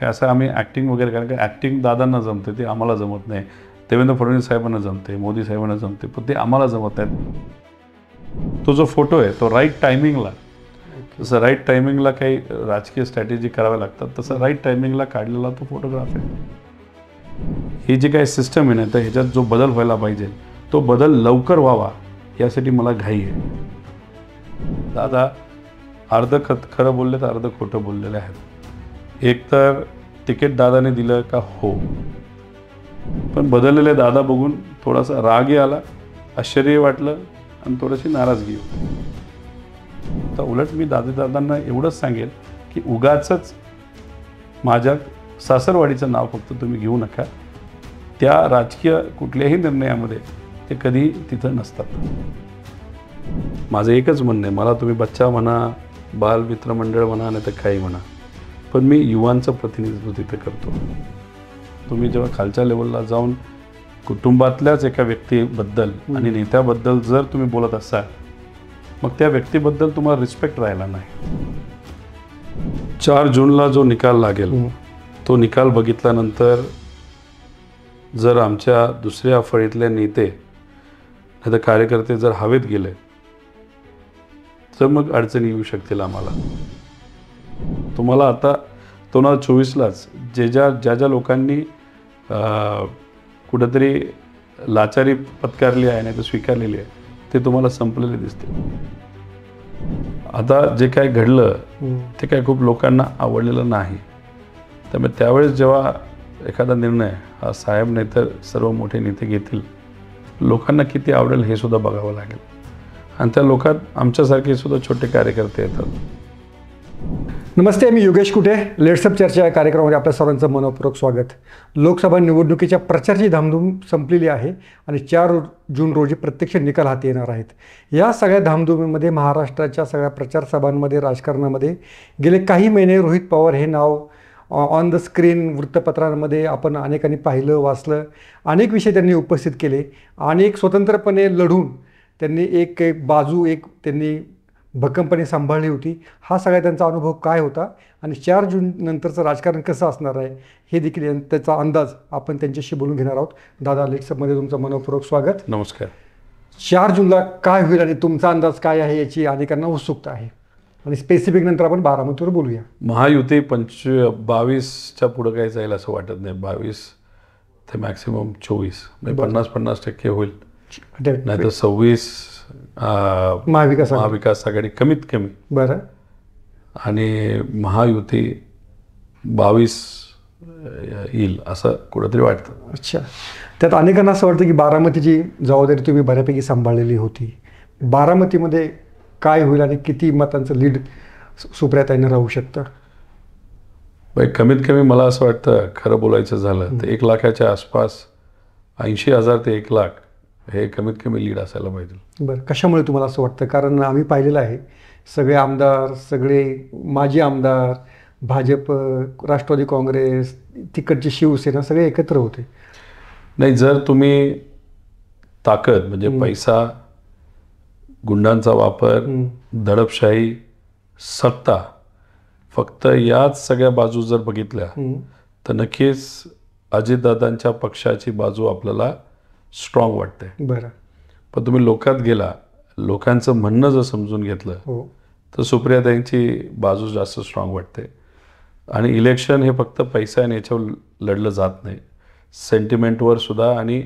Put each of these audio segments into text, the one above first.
की असं आम्ही ॲक्टिंग वगैरे कारण की ॲक्टिंग दादांना जमते ते आम्हाला जमत नाही देवेंद्र फडणवीस साहेबांना जमते मोदी साहेबांना जमते पण ते आम्हाला जमत नाहीत तो जो फोटो आहे तो राईट टायमिंगला जसं राईट टायमिंगला काही राजकीय स्ट्रॅटेजी कराव्या लागतात तसं राईट टायमिंगला काढलेला तो फोटोग्राफ आहे ही जी काही सिस्टम आहे ना तर ह्याच्यात जो बदल व्हायला पाहिजे तो बदल लवकर व्हावा यासाठी मला घाई आहे दादा अर्ध खत खरं बोलले तर अर्ध खोटं बोललेले आहेत एकतर तिकीट दादाने दिलं का हो पण बदललेले दादा बघून थोडासा रागही आला आश्चर्य वाटलं आणि थोडीशी नाराजगी होती तर उलट मी दादेदादांना दादांना एवढंच सांगेल की उगाच माझ्या सासरवाडीचं नाव फक्त तुम्ही घेऊ नका त्या राजकीय कुठल्याही निर्णयामध्ये ते कधी तिथं नसतात माझं एकच म्हणणं आहे मला तुम्ही बच्चा म्हणा बालमित्र मंडळ म्हणा नाही तर काही म्हणा पण मी युवांचं प्रतिनिधित्व तिथे करतो तुम्ही जेव्हा खालच्या लेवलला जाऊन कुटुंबातल्याच एका व्यक्तीबद्दल आणि नेत्याबद्दल जर तुम्ही बोलत असाल मग त्या व्यक्तीबद्दल तुम्हाला रिस्पेक्ट राहिला नाही चार जूनला जो निकाल लागेल तो निकाल बघितल्यानंतर जर आमच्या दुसऱ्या फळीतले नेते आता कार्यकर्ते जर हवेत गेले तर मग अडचणी येऊ शकतील आम्हाला तुम्हाला आता दोन हजार चोवीसलाच जे ज्या ज्या ज्या लोकांनी कुठंतरी लाचारी पत्कारली आहे नाही तर स्वीकारलेली आहे ते तुम्हाला संपलेले दिसते आता जे काय घडलं ते काय खूप लोकांना आवडलेलं नाही त्यामुळे त्यावेळेस जेव्हा एखादा निर्णय हा साहेब नाही तर सर्व मोठे नेते घेतील लोकांना किती आवडेल हे सुद्धा बघावं लागेल आणि त्या लोकात आमच्यासारखे सुद्धा छोटे कार्यकर्ते येतात नमस्ते मी योगेश कुटे लेट्सअप चर्चा या कार्यक्रमामध्ये आपल्या सर्वांचं मनोपूर्वक स्वागत लोकसभा निवडणुकीच्या प्रचारची धामधूम संपलेली आहे आणि चार जून रोजी प्रत्यक्ष निकाल हाती येणार आहेत या सगळ्या धामधुमीमध्ये महाराष्ट्राच्या सगळ्या प्रचारसभांमध्ये राजकारणामध्ये गेले काही महिने रोहित पवार हे नाव ऑन द स्क्रीन वृत्तपत्रांमध्ये आपण अनेकांनी पाहिलं वाचलं अनेक विषय त्यांनी उपस्थित केले आणि एक स्वतंत्रपणे लढून त्यांनी एक बाजू एक त्यांनी भक्कमपणे सांभाळली होती हा सगळा त्यांचा अनुभव काय होता आणि चार जून नंतरचं राजकारण कसं असणार आहे हे देखील त्याचा अंदाज आपण त्यांच्याशी बोलून घेणार आहोत दादा लेट्सअपमध्ये तुमचं मनोपूर्वक स्वागत नमस्कार चार जूनला काय होईल आणि तुमचा अंदाज काय आहे याची अनेकांना उत्सुकता आहे आणि स्पेसिफिक नंतर आपण बारामतीवर बोलूया महायुती पंच बावीसच्या पुढं काही जाईल असं वाटत नाही बावीस ते मॅक्सिमम चोवीस म्हणजे पन्नास पन्नास टक्के होईल नाहीतर सव्वीस महाविकास महाविकास आघाडी कमीत कमी बरं आणि महायुती बावीस येईल असं कुठंतरी वाटतं अच्छा त्यात अनेकांना असं वाटतं की बारामतीची जबाबदारी तुम्ही बऱ्यापैकी सांभाळलेली होती बारामतीमध्ये काय होईल आणि किती मतांचं लीड सुप्रियाताईनं राहू शकतं बाई कमीत कमी मला असं वाटतं खरं बोलायचं झालं तर एक लाखाच्या आसपास ऐंशी हजार ते एक लाख हे कमीत कमी लीड असायला पाहिजे बरं कशामुळे तुम्हाला असं वाटतं कारण आम्ही पाहिलेलं आहे सगळे आमदार सगळे माजी आमदार भाजप राष्ट्रवादी काँग्रेस तिकडचे शिवसेना सगळे एकत्र होते नाही जर तुम्ही ताकद म्हणजे पैसा गुंडांचा वापर दडपशाही सत्ता फक्त याच सगळ्या बाजू जर बघितल्या तर नक्कीच अजितदादांच्या पक्षाची बाजू आपल्याला स्ट्रॉंग वाटतंय बरं पण तुम्ही लोकात गेला लोकांचं म्हणणं जर समजून घेतलं हो तर सुप्रियाताईंची बाजू जास्त स्ट्रॉंग वाटते आणि इलेक्शन हे फक्त पैसा आणि याच्यावर लढलं जात नाही सेंटिमेंटवर सुद्धा आणि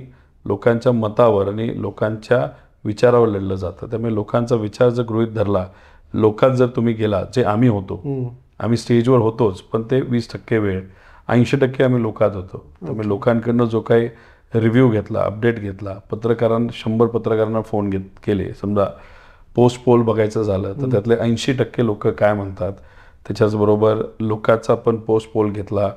लोकांच्या मतावर आणि लोकांच्या विचारावर लढलं जातं त्यामुळे लोकांचा विचार जर गृहित धरला लोकात जर तुम्ही गेला जे आम्ही होतो आम्ही स्टेजवर होतोच पण ते वीस टक्के वेळ ऐंशी टक्के आम्ही लोकात होतो त्यामुळे लोकांकडनं जो काही रिव्ह्यू घेतला अपडेट घेतला पत्रकारांना शंभर पत्रकारांना फोन घेत केले समजा पोस्ट पोल बघायचं झालं तर त्यातले ऐंशी टक्के लोक काय म्हणतात त्याच्याचबरोबर लोकांचा आपण पोस्ट पोल घेतला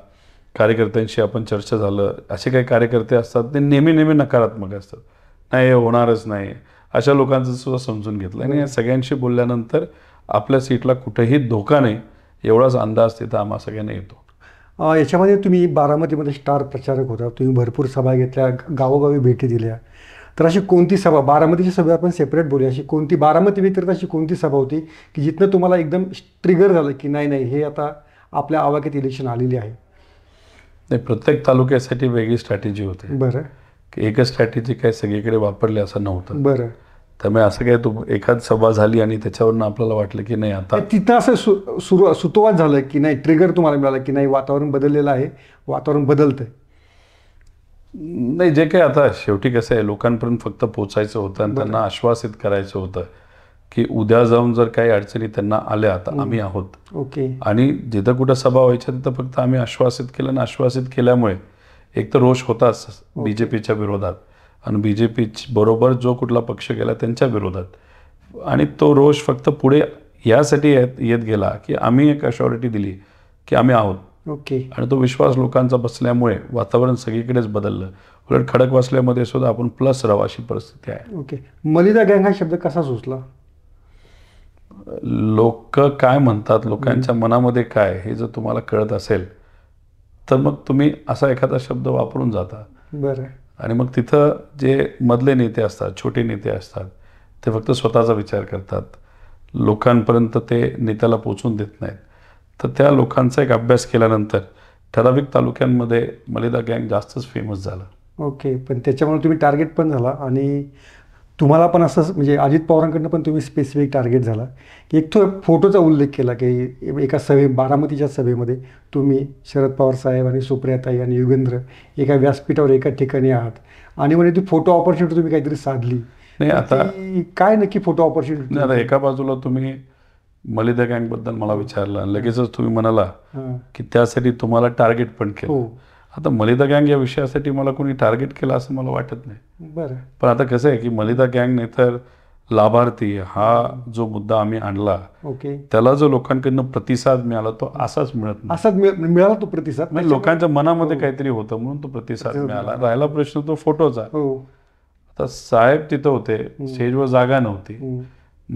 कार्यकर्त्यांशी आपण चर्चा झालं असे काही कार्यकर्ते असतात ते नेहमी नेहमी नकारात्मक असतात नाही हे होणारच नाही अशा लोकांचं सुद्धा समजून घेतलं आणि या सगळ्यांशी बोलल्यानंतर आपल्या सीटला कुठेही धोका नाही एवढाच अंदाज तिथं आम्हा सगळ्यांना येतो याच्यामध्ये तुम्ही बारामतीमध्ये स्टार प्रचारक होता तुम्ही भरपूर सभा घेतल्या गावोगावी भेटी दिल्या तर अशी कोणती सभा बारामतीची सभा आपण सेपरेट बोलूया अशी कोणती बारामती व्यतिरिक्त अशी कोणती सभा होती की जिथनं तुम्हाला एकदम ट्रिगर झालं की नाही नाही हे आता आपल्या आवाक्यात इलेक्शन आलेली आहे नाही प्रत्येक तालुक्यासाठी वेगळी स्ट्रॅटेजी होती बरं एकच स्ट्रॅटेजी काय सगळीकडे वापरली असं नव्हतं बरं त्यामुळे असं काय तो एकाच सभा झाली आणि त्याच्यावरनं आपल्याला वाटलं की नाही आता तिथं असं सु सुरू झालं की नाही ट्रिगर तुम्हाला मिळालं की नाही वातावरण बदललेलं आहे वातावरण बदलतंय नाही जे काही आता शेवटी कसं आहे लोकांपर्यंत फक्त पोचायचं होतं आणि त्यांना आश्वासित करायचं होतं की उद्या जाऊन जर काही अडचणी त्यांना आल्या आता आम्ही आहोत ओके आणि जिथं कुठं सभा व्हायच्या तिथं फक्त आम्ही आश्वासित केलं आणि आश्वासित केल्यामुळे एक तर रोष होताच बीजेपीच्या विरोधात आणि बी जे बरोबर जो कुठला पक्ष गेला त्यांच्या विरोधात आणि तो रोष फक्त पुढे यासाठी येत येत गेला की आम्ही एक अशॉरिटी दिली की आम्ही आहोत ओके आणि तो विश्वास लोकांचा बसल्यामुळे वातावरण सगळीकडेच बदललं उलट खडक वासल्यामध्ये सुद्धा आपण प्लस राहू अशी परिस्थिती आहे ओके मलिदा गँग हा शब्द कसा सुचला लोक काय म्हणतात लोकांच्या मनामध्ये काय हे जर तुम्हाला कळत असेल तर मग तुम्ही असा एखादा शब्द वापरून जाता बरं आणि मग तिथं जे मधले नेते असतात छोटे नेते असतात ते फक्त स्वतःचा विचार करतात लोकांपर्यंत ते नेत्याला पोचून देत नाहीत तर त्या लोकांचा एक अभ्यास केल्यानंतर ठराविक तालुक्यांमध्ये मलिदा गँग जास्तच फेमस झाला ओके पण त्याच्यामुळे तुम्ही टार्गेट पण झाला आणि तुम्हाला पण असं म्हणजे अजित पवारांकडनं पण तुम्ही स्पेसिफिक टार्गेट झाला की एक तो फोटोचा उल्लेख केला की एका सभे बारामतीच्या सभेमध्ये तुम्ही शरद पवार साहेब आणि सुप्रियाताई आणि युगेंद्र एका व्यासपीठावर एका ठिकाणी आहात आणि म्हणजे ती फोटो ऑपॉर्च्युनिटी तुम्ही काहीतरी साधली नाही आता काय नक्की फोटो ऑपॉर्च्युनिटी नाही आता एका बाजूला तुम्ही मलिदा गँगबद्दल मला विचारलं लगेचच तुम्ही म्हणाला की त्यासाठी तुम्हाला टार्गेट पण केलं हो. आता मलिदा गँग या विषयासाठी मला कोणी टार्गेट केलं असं मला वाटत नाही बरं पण आता कसं आहे की मलिदा गँग नाही तर लाभार्थी हा जो मुद्दा आम्ही आणला ओके त्याला जो लोकांकडनं प्रतिसाद मिळाला तो असाच मिळत नाही असाच मिळाला तो प्रतिसाद म्हणजे लोकांच्या मनामध्ये काहीतरी होतं म्हणून तो प्रतिसाद मिळाला राहिला प्रश्न तो फोटोचा हो. आता साहेब तिथं होते स्टेजवर जागा नव्हती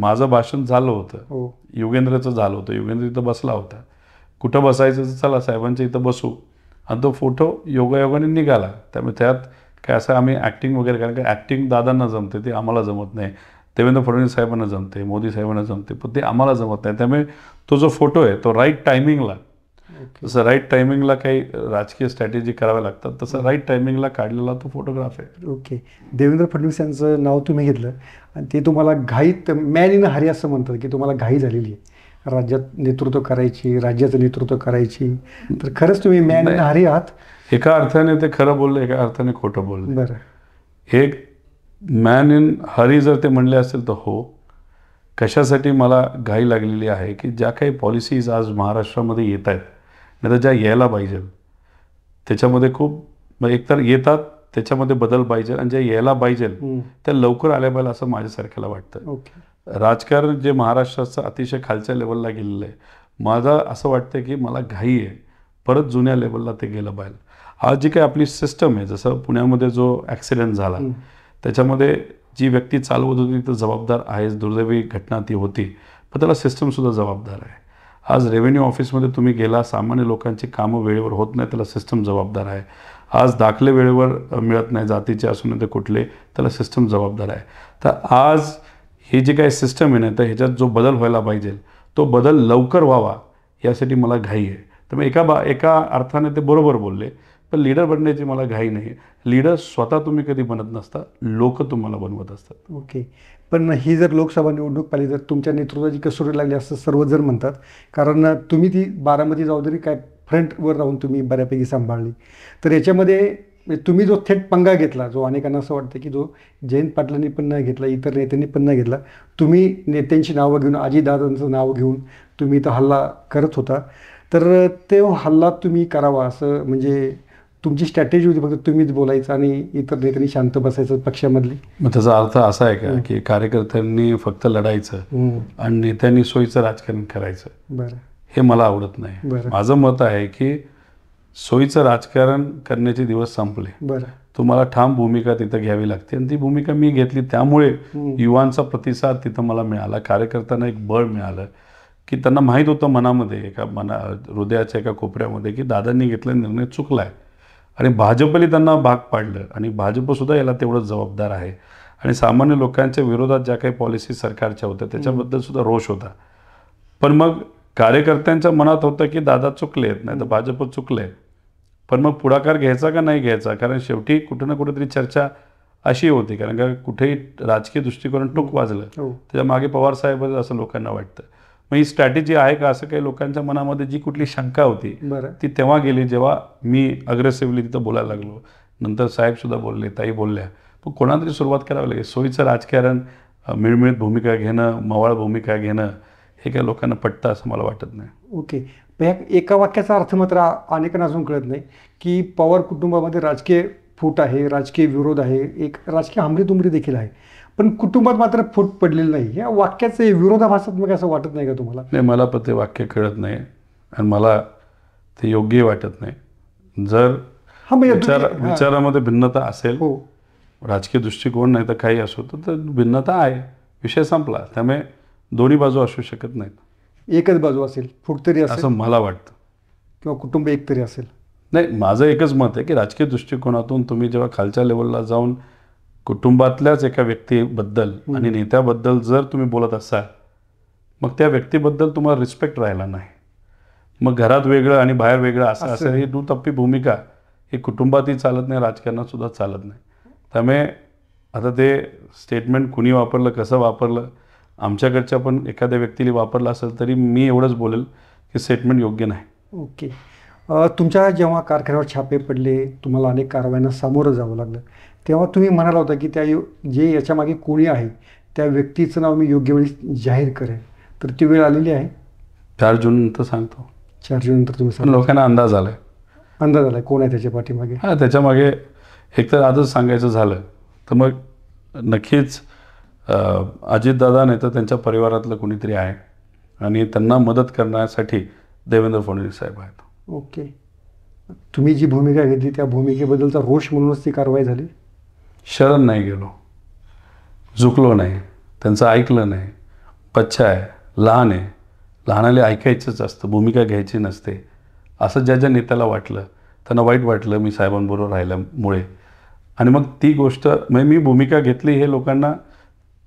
माझं भाषण झालं होतं हो. युगेंद्रचं झालं होतं युगेंद्र इथं बसला होता कुठं बसायचं चला साहेबांच्या इथं बसू आणि तो फोटो योगायोगाने निघाला त्यामुळे त्यात काय असं आम्ही ॲक्टिंग वगैरे कारण की ॲक्टिंग दादांना जमते ते आम्हाला जमत नाही देवेंद्र फडणवीस साहेबांना जमते मोदी साहेबांना जमते पण ते आम्हाला जमत नाही त्यामुळे तो जो फोटो आहे तो राईट टायमिंगला जसं राईट टायमिंगला काही राजकीय स्ट्रॅटेजी कराव्या लागतात तसं राईट टायमिंगला काढलेला तो फोटोग्राफ आहे ओके देवेंद्र फडणवीस यांचं नाव तुम्ही घेतलं आणि ते तुम्हाला घाईत मॅन इन हरी असं म्हणतात की तुम्हाला घाई झालेली आहे राज्यात नेतृत्व करायची राज्याचं नेतृत्व करायची तर खरंच तुम्ही मॅन हरी आहात एका अर्थाने ते खरं बोललं एका अर्थाने खोटं बोललं बरं एक मॅन इन हरी जर ते म्हणले असेल तर हो कशासाठी मला घाई लागलेली आहे की ज्या काही पॉलिसीज आज महाराष्ट्रामध्ये येत आहेत नाही तर ज्या यायला पाहिजे त्याच्यामध्ये खूप एकतर येतात त्याच्यामध्ये बदल पाहिजे आणि ज्या यायला पाहिजे त्या लवकर आल्या पाहिजे असं माझ्यासारख्याला वाटतं ओके राजकारण जे महाराष्ट्राचं अतिशय खालच्या लेवलला गेलेलं आहे माझा असं वाटतं की मला घाई आहे परत जुन्या लेवलला ते गेलं बाहेर आज जी काही आपली सिस्टम आहे जसं पुण्यामध्ये जो ॲक्सिडेंट झाला त्याच्यामध्ये जी व्यक्ती चालवत होती तर जबाबदार आहे दुर्दैवी घटना ती होती पण त्याला सिस्टमसुद्धा जबाबदार आहे आज रेव्हेन्यू ऑफिसमध्ये तुम्ही गेला सामान्य लोकांची कामं वेळेवर होत नाही त्याला सिस्टम जबाबदार आहे आज दाखले वेळेवर मिळत नाही जातीचे असून ते कुठले त्याला सिस्टम जबाबदार आहे तर आज ही जी काही सिस्टम आहे ना तर ह्याच्यात जो बदल व्हायला पाहिजे तो बदल लवकर व्हावा यासाठी मला घाई आहे तर मी एका बा एका अर्थाने ते बरोबर बोलले पण लीडर बनण्याची मला घाई नाही लीडर स्वतः तुम्ही कधी बनत नसता लोक तुम्हाला बनवत असतात ओके पण ही जर लोकसभा निवडणूक पाहिली तर तुमच्या नेतृत्वाची कसोटी लागली असं सर्वजण म्हणतात कारण तुम्ही ती बारामती जबाबदारी काय फ्रंटवर राहून तुम्ही बऱ्यापैकी सांभाळली तर याच्यामध्ये म्हणजे तुम्ही जो थेट पंगा घेतला जो अनेकांना असं वाटतं की जो जयंत पाटलांनी पण नाही घेतला इतर नेत्यांनी पण नाही घेतला तुम्ही नेत्यांची नावं घेऊन दादांचं नाव घेऊन तुम्ही तो हल्ला करत होता तर तो हल्ला तुम्ही करावा असं म्हणजे तुमची स्ट्रॅटेजी होती फक्त तुम्हीच बोलायचं आणि इतर नेत्यांनी शांत बसायचं पक्षामधली मग त्याचा अर्थ असा आहे का की कार्यकर्त्यांनी फक्त लढायचं आणि नेत्यांनी सोयीचं राजकारण करायचं बरं हे मला आवडत नाही माझं मत आहे की सोयीचं राजकारण करण्याचे दिवस संपले तुम्हाला ठाम भूमिका तिथं घ्यावी लागते आणि ती भूमिका मी घेतली त्यामुळे युवांचा प्रतिसाद तिथं मला मिळाला कार्यकर्त्यांना एक बळ मिळालं की त्यांना माहीत होतं मनामध्ये एका मना हृदयाच्या एका कोपऱ्यामध्ये की दादांनी घेतला निर्णय चुकला आणि भाजपने त्यांना भाग पाडलं आणि भाजपसुद्धा याला तेवढं जबाबदार आहे आणि सामान्य लोकांच्या विरोधात ज्या काही पॉलिसी सरकारच्या होत्या त्याच्याबद्दल सुद्धा रोष होता पण मग कार्यकर्त्यांच्या मनात होतं की दादा चुकले आहेत नाही तर भाजप चुकले आहेत पण मग पुढाकार घ्यायचा का नाही घ्यायचा कारण शेवटी कुठं ना कुठेतरी चर्चा अशी होती कारण का कुठेही राजकीय दृष्टिकोन टूक वाजलं हो. त्याच्या मागे पवार साहेब असं लोकांना वाटतं मग ही स्ट्रॅटेजी आहे का असं काही लोकांच्या मनामध्ये जी कुठली शंका होती ती तेव्हा गेली जेव्हा मी अग्रेसिव्हली तिथं बोलायला लागलो नंतर साहेबसुद्धा बोलले ताई बोलल्या पण कोणातरी सुरुवात करावी लागेल सोयीचं राजकारण मिळमिळत भूमिका घेणं मवाळ भूमिका घेणं हे काही लोकांना पटतं असं मला वाटत नाही ओके एका वाक्याचा अर्थ मात्र अनेकांना अजून कळत नाही की पवार कुटुंबामध्ये राजकीय फूट आहे राजकीय विरोध आहे एक राजकीय तुंबरी देखील आहे पण कुटुंबात मात्र फूट पडलेली नाही या वाक्याचे विरोधाभासात्मक असं वाटत नाही का तुम्हाला नाही मला पण ते वाक्य कळत नाही आणि मला ते योग्य वाटत नाही जर हा विचारामध्ये भिन्नता असेल हो राजकीय दृष्टिकोन नाही तर काही असो तर भिन्नता आहे विषय संपला त्यामुळे दोन्ही बाजू असू शकत नाहीत एकच बाजू असेल तरी असेल असं मला वाटतं किंवा कुटुंब एकतरी असेल नाही माझं एकच मत आहे की राजकीय दृष्टिकोनातून तुम्ही जेव्हा खालच्या लेवलला जाऊन कुटुंबातल्याच एका व्यक्तीबद्दल आणि नेत्याबद्दल जर तुम्ही बोलत असाल मग त्या व्यक्तीबद्दल तुम्हाला रिस्पेक्ट राहिला नाही मग घरात वेगळं आणि बाहेर वेगळं असं असं ही दुतप्पी भूमिका ही कुटुंबातही चालत नाही राजकारणात सुद्धा चालत नाही त्यामुळे आता ते स्टेटमेंट कुणी वापरलं कसं वापरलं आमच्याकडच्या पण एखाद्या व्यक्तीने वापरला असेल तरी मी एवढंच बोलेल की स्टेटमेंट योग्य नाही ओके तुमच्या जेव्हा कारखान्यावर छापे पडले तुम्हाला अनेक कारवायांना सामोरं जावं लागलं तेव्हा तुम्ही म्हणाला होता की त्या जे याच्यामागे कोणी आहे त्या व्यक्तीचं नाव मी योग्य वेळी जाहीर करेन तर ती वेळ आलेली आहे चार जून नंतर सांगतो चार जून नंतर तुम्ही लोकांना अंदाज आलाय अंदाज आलाय कोण आहे त्याच्या पाठीमागे हां त्याच्यामागे एक तर आजच सांगायचं झालं तर मग नक्कीच अजितदादा नाही तर त्यांच्या परिवारातलं कोणीतरी आहे आणि त्यांना मदत करण्यासाठी देवेंद्र फडणवीस साहेब आहेत ओके तुम्ही जी भूमिका घेतली त्या भूमिकेबद्दलचा रोष म्हणूनच ती कारवाई झाली शरण नाही गेलो झुकलो नाही त्यांचं ऐकलं नाही बच्चा आहे लहान आहे लहानाला ऐकायचंच असतं भूमिका घ्यायची नसते असं ज्या ज्या नेत्याला वाटलं त्यांना वाईट वाटलं मी साहेबांबरोबर राहिल्यामुळे आणि मग ती गोष्ट म्हणजे मी भूमिका घेतली हे लोकांना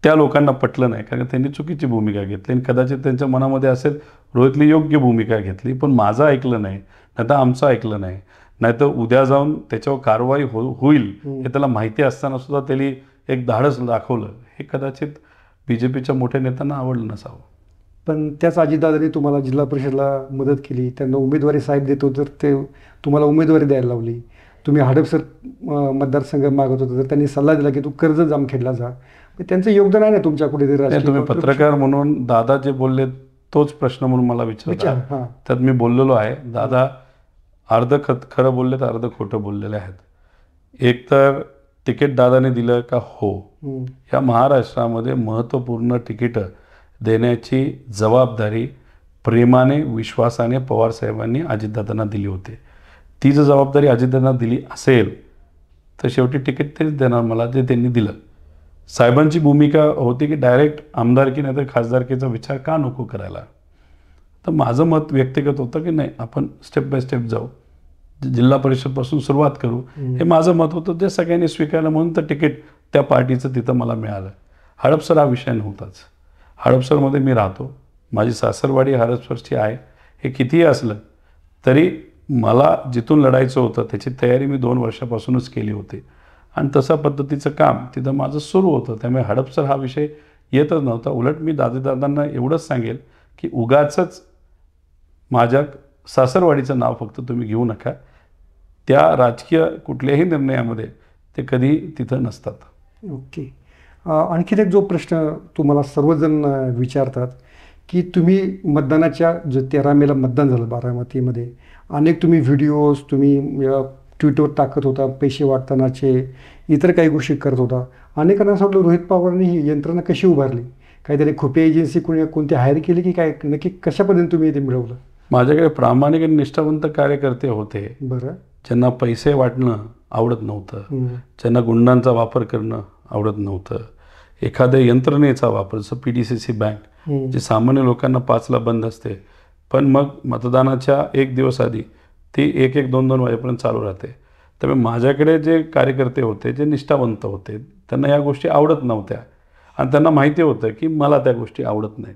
त्या लोकांना पटलं नाही कारण त्यांनी चुकीची भूमिका घेतली आणि कदाचित त्यांच्या मनामध्ये असेल रोहितने योग्य भूमिका घेतली पण माझं ऐकलं नाही नाही तर आमचं ऐकलं नाही नाहीतर उद्या जाऊन त्याच्यावर कारवाई हो होईल हे त्याला माहिती असताना सुद्धा त्यांनी एक धाडस दाखवलं हे कदाचित बी जे पीच्या मोठ्या नेत्यांना आवडलं नसावं पण त्याच अजितदादांनी तुम्हाला जिल्हा परिषदला मदत केली त्यांना उमेदवारी साहेब देतो तर ते तुम्हाला उमेदवारी द्यायला लावली तुम्ही हडपसर मतदारसंघ मागत होता तर त्यांनी सल्ला दिला की तू कर्ज जामखेडला जा त्यांचं योगदान आहे ना तुमच्या कुठेतरी तुम्ही पत्रकार म्हणून दादा जे बोलले तोच प्रश्न म्हणून मला विचार त्यात मी बोललेलो आहे दादा अर्ध खत खरं बोलले तर अर्ध खोटं बोललेले आहेत एक तर तिकीट दादाने दिलं का हो या महाराष्ट्रामध्ये महत्त्वपूर्ण तिकीटं देण्याची जबाबदारी प्रेमाने विश्वासाने साहेबांनी अजितदादांना दिली होती ती जर जबाबदारी अजितदादांना दिली असेल तर शेवटी तिकीट तेच देणार मला जे त्यांनी दिलं साहेबांची भूमिका होती की डायरेक्ट आमदारकी नाही तर खासदारकीचा विचार का नको करायला तर माझं मत व्यक्तिगत होतं की नाही आपण स्टेप बाय स्टेप जाऊ जिल्हा परिषदपासून सुरुवात करू हे माझं मत होतं ते सगळ्यांनी स्वीकारलं म्हणून तर तिकीट त्या पार्टीचं तिथं मला मिळालं हडपसर हा विषय नव्हताच हडपसरमध्ये मी राहतो माझी सासरवाडी हडपसरची आहे हे कितीही असलं तरी मला जिथून लढायचं होतं त्याची तयारी मी दोन वर्षापासूनच केली होती आणि तशा पद्धतीचं काम तिथं माझं सुरू होतं त्यामुळे हडपसर हा विषय येतच नव्हता उलट मी दादेदादांना एवढंच सांगेल की उगाचच माझ्या सासरवाडीचं नाव फक्त तुम्ही घेऊ नका त्या राजकीय कुठल्याही निर्णयामध्ये ते कधी तिथं नसतात ओके आणखीन एक जो प्रश्न तुम्हाला सर्वजण विचारतात की तुम्ही मतदानाच्या जो तेरा मेला मतदान झालं बारामतीमध्ये अनेक तुम्ही व्हिडिओज तुम्ही ट्विटर टाकत होता पैसे वाटतानाचे इतर काही गोष्टी करत होता अनेकांना सांगलं रोहित पवारांनी ही यंत्रणा कशी उभारली काहीतरी खुपे एजन्सी कोणी कोणती हायर केली की काय नक्की कशा पद्धतीने तुम्ही ते मिळवलं माझ्याकडे प्रामाणिक आणि निष्ठावंत कार्यकर्ते होते बरं ज्यांना पैसे वाटणं आवडत नव्हतं ज्यांना गुंडांचा वापर करणं आवडत नव्हतं एखाद्या यंत्रणेचा वापर जसं P D C C bank जे सामान्य लोकांना पाचला बंद असते पण मग मतदानाच्या एक दिवस आधी ती एक एक दोन दोन वाजेपर्यंत चालू राहते त्यामुळे माझ्याकडे जे कार्यकर्ते होते जे निष्ठावंत होते त्यांना या गोष्टी आवडत नव्हत्या आणि त्यांना माहिती होतं की मला त्या गोष्टी आवडत नाहीत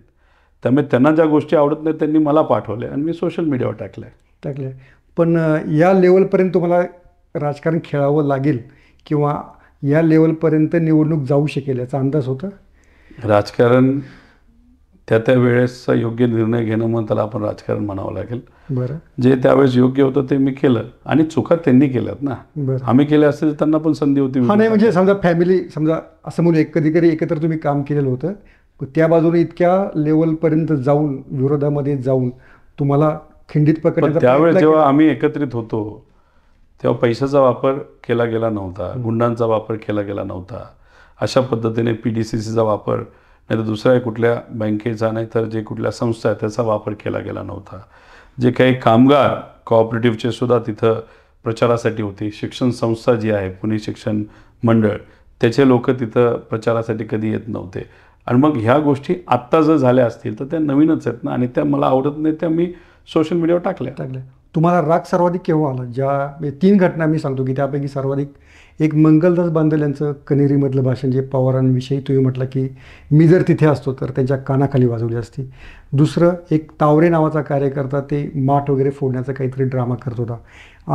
त्यामुळे त्यांना ज्या गोष्टी आवडत नाहीत त्यांनी मला पाठवले आणि मी सोशल मीडियावर टाकल्या टाकल्या पण या लेवलपर्यंत तुम्हाला राजकारण खेळावं लागेल किंवा या लेवलपर्यंत निवडणूक जाऊ शकेल याचा अंदाज होता राजकारण त्या त्या वेळेसचा योग्य निर्णय घेणं म्हणून त्याला आपण राजकारण म्हणावं लागेल बरं जे त्यावेळेस योग्य होतं ते मी केलं आणि चुका त्यांनी केल्यात ना आम्ही केले असतील त्यांना पण संधी होती नाही म्हणजे समजा फॅमिली समजा असं म्हणून एक कधी एकत्र तुम्ही काम केलेलं होतं त्या बाजूने इतक्या लेवलपर्यंत जाऊन विरोधामध्ये जाऊन तुम्हाला खिंडीत पकड त्यावेळेस जेव्हा आम्ही एकत्रित होतो तेव्हा पैशाचा वापर केला गेला नव्हता गुंडांचा वापर केला गेला नव्हता अशा पद्धतीने पी डी सी सीचा वापर नाही तर दुसऱ्या कुठल्या बँकेचा नाही तर जे कुठल्या संस्था आहेत त्याचा वापर केला गेला नव्हता जे काही कामगार कॉपरेटिव्हचे सुद्धा तिथं प्रचारासाठी होती शिक्षण संस्था जी आहे पुणे शिक्षण मंडळ त्याचे लोक तिथं प्रचारासाठी कधी येत नव्हते आणि मग ह्या गोष्टी आत्ता जर झाल्या असतील तर त्या नवीनच आहेत ना आणि त्या मला आवडत नाही त्या मी सोशल मीडियावर टाकल्या टाकल्या तुम्हाला राग सर्वाधिक केव्हा आला ज्या तीन घटना मी सांगतो की त्यापैकी सर्वाधिक एक मंगलदास बांधल यांचं कनेरीमधलं भाषण जे पवारांविषयी तुम्ही म्हटलं की मी जर तिथे असतो तर त्यांच्या कानाखाली वाजवली असती दुसरं एक तावरे नावाचा कार्यकर्ता ते माठ वगैरे फोडण्याचा काहीतरी ड्रामा करत होता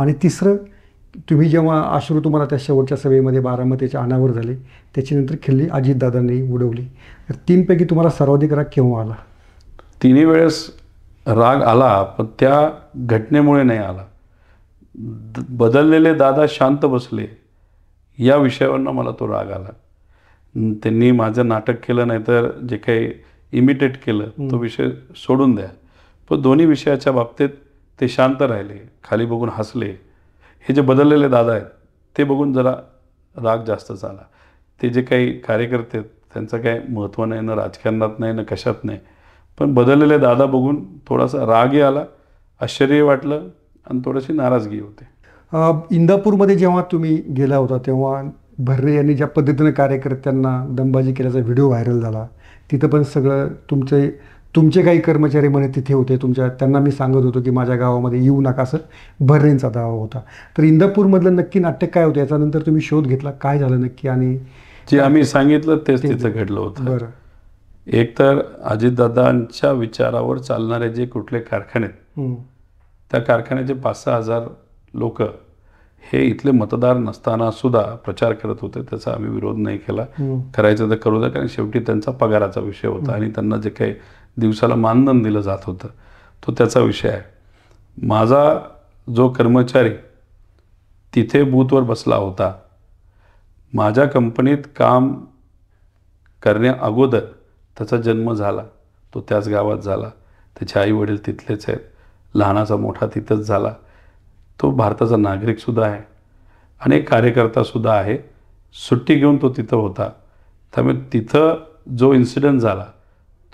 आणि तिसरं तुम्ही जेव्हा आश्रू तुम्हाला त्या शेवटच्या सभेमध्ये बारामतीच्या अनावर झाले त्याच्यानंतर खिल्ली अजितदादांनी उडवली तर तीनपैकी तुम्हाला सर्वाधिक राग केव्हा आला तिन्ही वेळेस राग आला पण त्या घटनेमुळे नाही आला बदललेले दादा शांत बसले या विषयावरनं मला तो राग आला त्यांनी माझं नाटक केलं नाही तर जे काही इमिटेट केलं तो विषय सोडून द्या पण दोन्ही विषयाच्या बाबतीत ते शांत राहिले खाली बघून हसले हे जे बदललेले दादा आहेत ते बघून जरा राग जास्त आला ते जे काही कार्यकर्ते आहेत त्यांचं काही महत्त्व नाही ना राजकारणात नाही ना कशात नाही पण बदललेले दादा बघून थोडासा रागही आला आश्चर्य वाटलं आणि थोडीशी नाराजगी होते इंदापूरमध्ये जेव्हा तुम्ही गेला होता तेव्हा भर्रे यांनी ज्या पद्धतीनं कार्यकर्त्यांना दंबाजी केल्याचा व्हिडिओ व्हायरल झाला तिथं पण सगळं तुमचे तुमचे काही कर्मचारी म्हणे तिथे होते तुमच्या त्यांना मी सांगत होतो की माझ्या गावामध्ये येऊ नका असं भर्रेंचा दावा होता तर इंदापूरमधलं नक्की नाट्य काय होतं याच्यानंतर तुम्ही शोध घेतला काय झालं नक्की आणि जे आम्ही सांगितलं तेच तिथं घडलं होतं बरं एक तर अजितदादांच्या विचारावर चालणारे जे कुठले कारखाने त्या कारखान्याचे पाच सहा हजार लोक हे इथले मतदार नसताना सुद्धा प्रचार करत होते त्याचा आम्ही विरोध नाही केला करायचं तर करू द्या कारण शेवटी त्यांचा पगाराचा विषय होता आणि त्यांना जे काही दिवसाला मानधन दिलं जात होतं तो त्याचा विषय आहे माझा जो कर्मचारी तिथे बूथवर बसला होता माझ्या कंपनीत काम करण्या अगोदर त्याचा जन्म झाला तो त्याच गावात झाला त्याचे आई वडील तिथलेच आहेत लहानाचा मोठा तिथंच झाला तो भारताचा नागरिकसुद्धा आहे आणि कार्यकर्तासुद्धा आहे सुट्टी घेऊन तो तिथं होता त्यामुळे तिथं जो इन्सिडंट झाला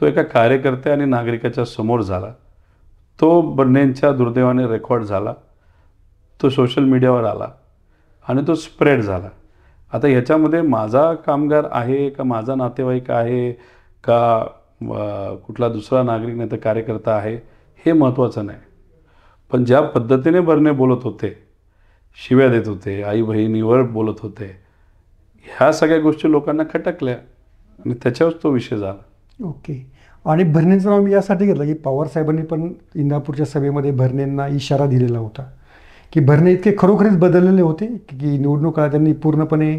तो एका कार्यकर्त्या आणि नागरिकाच्या समोर झाला तो बन्नेंच्या दुर्दैवाने रेकॉर्ड झाला तो सोशल मीडियावर आला आणि तो स्प्रेड झाला आता ह्याच्यामध्ये माझा कामगार आहे का माझा नातेवाईक आहे का कुठला दुसरा नागरिक नाही तर कार्यकर्ता आहे हे महत्त्वाचं नाही पण ज्या पद्धतीने भरणे बोलत होते शिव्या देत होते आई बहिणीवर बोलत होते ह्या सगळ्या गोष्टी लोकांना खटकल्या आणि त्याच्यावर तो विषय झाला ओके आणि भरणेचं नाव मी यासाठी घेतलं की पवार साहेबांनी पण इंदापूरच्या सभेमध्ये भरणेंना इशारा दिलेला होता की भरणे इतके खरोखरच बदललेले होते की निवडणूक काळात त्यांनी पूर्णपणे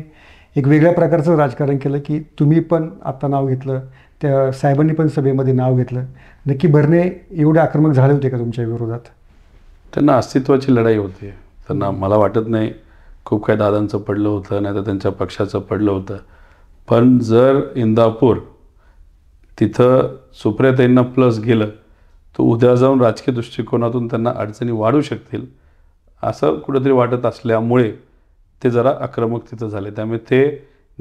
एक वेगळ्या प्रकारचं राजकारण केलं की तुम्ही पण आत्ता नाव घेतलं त्या साहेबांनी पण सभेमध्ये नाव घेतलं नक्की भरणे एवढे आक्रमक झाले होते का तुमच्या विरोधात त्यांना अस्तित्वाची लढाई होती त्यांना मला वाटत नाही खूप काही दादांचं पडलं होतं नाही तर त्यांच्या पक्षाचं पडलं होतं पण जर इंदापूर तिथं सुप्रियाताईंना प्लस गेलं तर उद्या जाऊन राजकीय दृष्टिकोनातून त्यांना अडचणी वाढू शकतील असं कुठंतरी वाटत असल्यामुळे ते जरा आक्रमक तिथं झाले त्यामुळे ते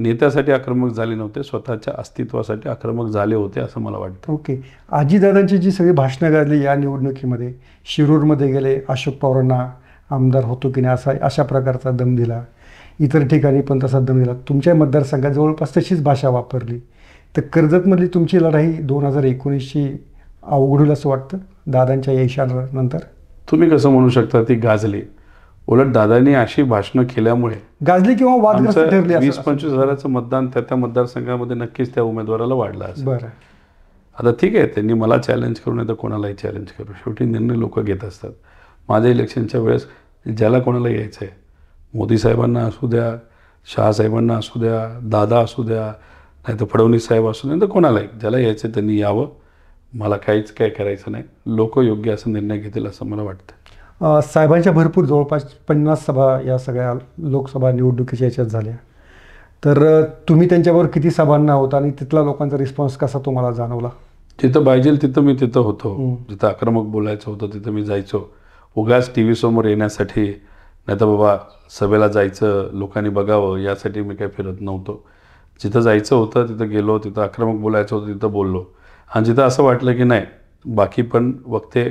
नेत्यासाठी आक्रमक झाले नव्हते स्वतःच्या अस्तित्वासाठी आक्रमक झाले होते असं मला वाटतं ओके आजीदादांची जी सगळी भाषणं गाजली या निवडणुकीमध्ये शिरूरमध्ये गेले अशोक पवारांना आमदार होतो की नाही असा अशा प्रकारचा दम दिला इतर ठिकाणी पण तसा दम दिला तुमच्या मतदारसंघात जवळपास तशीच भाषा वापरली तर कर्जतमधली तुमची लढाई दोन हजार एकोणीसची अवघडील असं वाटतं दादांच्या यशानंतर तुम्ही कसं म्हणू शकता ती गाजली उलट दादांनी अशी भाषण केल्यामुळे गाजली किंवा वाद वीस पंचवीस हजाराचं मतदान त्या त्या मतदारसंघामध्ये नक्कीच त्या उमेदवाराला वाढलं असेल आता ठीक आहे त्यांनी मला चॅलेंज करू नाही तर कोणालाही चॅलेंज करू शेवटी निर्णय लोक घेत असतात माझ्या इलेक्शनच्या वेळेस ज्याला कोणाला यायचं आहे मोदी साहेबांना असू द्या शहासाहेबांना असू द्या दादा असू द्या नाही तर फडणवीस साहेब असू द्या तर कोणालाही ज्याला यायचं त्यांनी यावं मला काहीच काय करायचं नाही लोक योग्य असा निर्णय घेतील असं मला वाटतं साहेबांच्या भरपूर जवळपास पन्नास सभा या सगळ्या लोकसभा निवडणुकीच्या याच्यात झाल्या तर तुम्ही त्यांच्यावर किती सभांना होता आणि तिथला लोकांचा रिस्पॉन्स कसा तुम्हाला जाणवला तिथं पाहिजे तिथं मी तिथं होतो जिथं आक्रमक बोलायचं होतं तिथं मी जायचो उगाच टी व्ही समोर येण्यासाठी नाही तर बाबा सभेला जायचं लोकांनी बघावं यासाठी मी काही फिरत नव्हतो जिथं जायचं होतं तिथं गेलो तिथं आक्रमक बोलायचं होतं तिथं बोललो आणि जिथं असं वाटलं की नाही बाकी पण वक्ते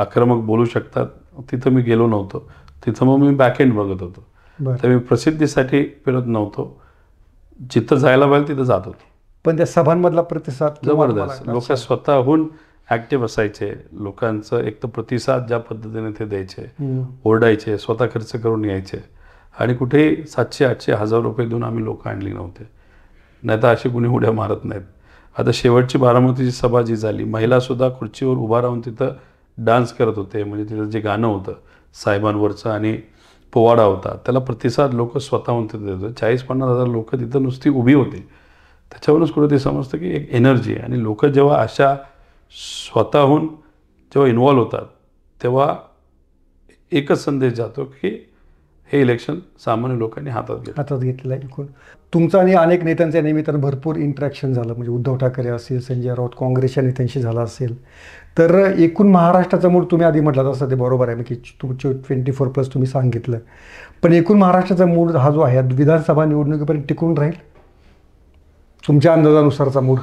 आक्रमक बोलू शकतात तिथं मी गेलो नव्हतो तिथं मग मी बॅकएंड बघत होतो तर मी प्रसिद्धीसाठी फिरत नव्हतो जिथं जायला पाहिजे तिथं जात होतो पण त्या सभांमधला प्रतिसाद जबरदस्त लोक स्वतःहून ऍक्टिव्ह असायचे लोकांचं एक तर प्रतिसाद ज्या पद्धतीने ते द्यायचे ओरडायचे स्वतः खर्च करून यायचे आणि कुठेही सातशे आठशे हजार रुपये देऊन आम्ही लोक आणली नव्हते नाही तर अशी कुणी उड्या मारत नाहीत आता शेवटची बारामतीची सभा जी झाली महिलासुद्धा खुर्चीवर उभा राहून तिथं डान्स करत होते म्हणजे तिथं जे गाणं होतं साहेबांवरचं आणि पोवाडा होता त्याला प्रतिसाद लोक स्वतःहून तिथं देत होते चाळीस पन्नास हजार लोक तिथं नुसती उभी होते त्याच्यावरूनच कुठं ते समजतं की एक एनर्जी आहे आणि लोक जेव्हा अशा स्वतःहून जेव्हा इन्वॉल्व्ह होतात तेव्हा एकच संदेश जातो की हे इलेक्शन सामान्य लोकांनी हातात घेतलं हातात घेतलेलं आहे बिलकुल तुमचं आणि अनेक नेत्यांच्या निमित्तानं भरपूर इंट्रॅक्शन झालं म्हणजे उद्धव ठाकरे असेल संजय राऊत काँग्रेसच्या नेत्यांशी झाला असेल तर एकूण महाराष्ट्राचा मूळ तुम्ही आधी म्हटलं तसं ते बरोबर आहे की तुमचे ट्वेंटी फोर प्लस तुम्ही सांगितलं पण एकूण महाराष्ट्राचा मूळ हा जो आहे विधानसभा निवडणुकीपर्यंत टिकून राहील तुमच्या अंदाजानुसारचा मूड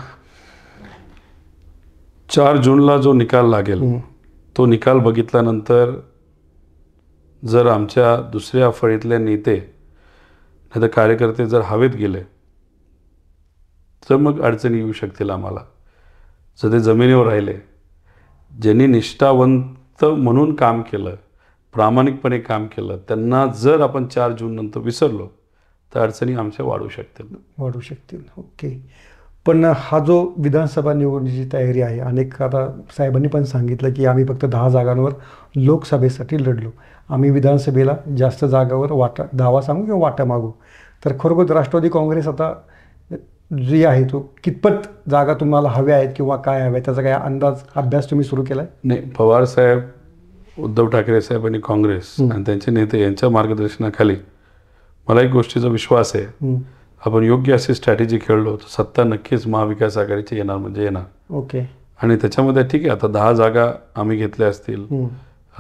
चार जूनला जो निकाल लागेल तो निकाल बघितल्यानंतर जर आमच्या दुसऱ्या फळीतले नेते नाही कार्यकर्ते जर हवेत गेले तर मग अडचणी येऊ शकतील आम्हाला जर ते जमिनीवर राहिले ज्यांनी निष्ठावंत म्हणून काम केलं प्रामाणिकपणे काम केलं त्यांना जर आपण चार जून नंतर विसरलो तर अडचणी आमच्या वाढू शकतील वाढू शकतील ओके पण हा जो विधानसभा निवडणुकीची तयारी आहे अनेक आता साहेबांनी पण सांगितलं की आम्ही फक्त दहा जागांवर लोकसभेसाठी लढलो आम्ही विधानसभेला जास्त जागावर वाटा दावा सांगू किंवा वाटा मागू तर खरोखर राष्ट्रवादी काँग्रेस आता जी आहे तो कितपत जागा तुम्हाला हव्या आहेत किंवा काय हव्या त्याचा काय अंदाज अभ्यास तुम्ही सुरू केलाय नाही पवार साहेब उद्धव ठाकरे साहेब आणि काँग्रेस आणि त्यांचे नेते यांच्या मार्गदर्शनाखाली मला एक गोष्टीचा विश्वास आहे आपण योग्य अशी स्ट्रॅटेजी खेळलो तर सत्ता नक्कीच महाविकास आघाडीची येणार म्हणजे येणार ओके आणि त्याच्यामध्ये ठीक आहे आता दहा जागा आम्ही घेतल्या असतील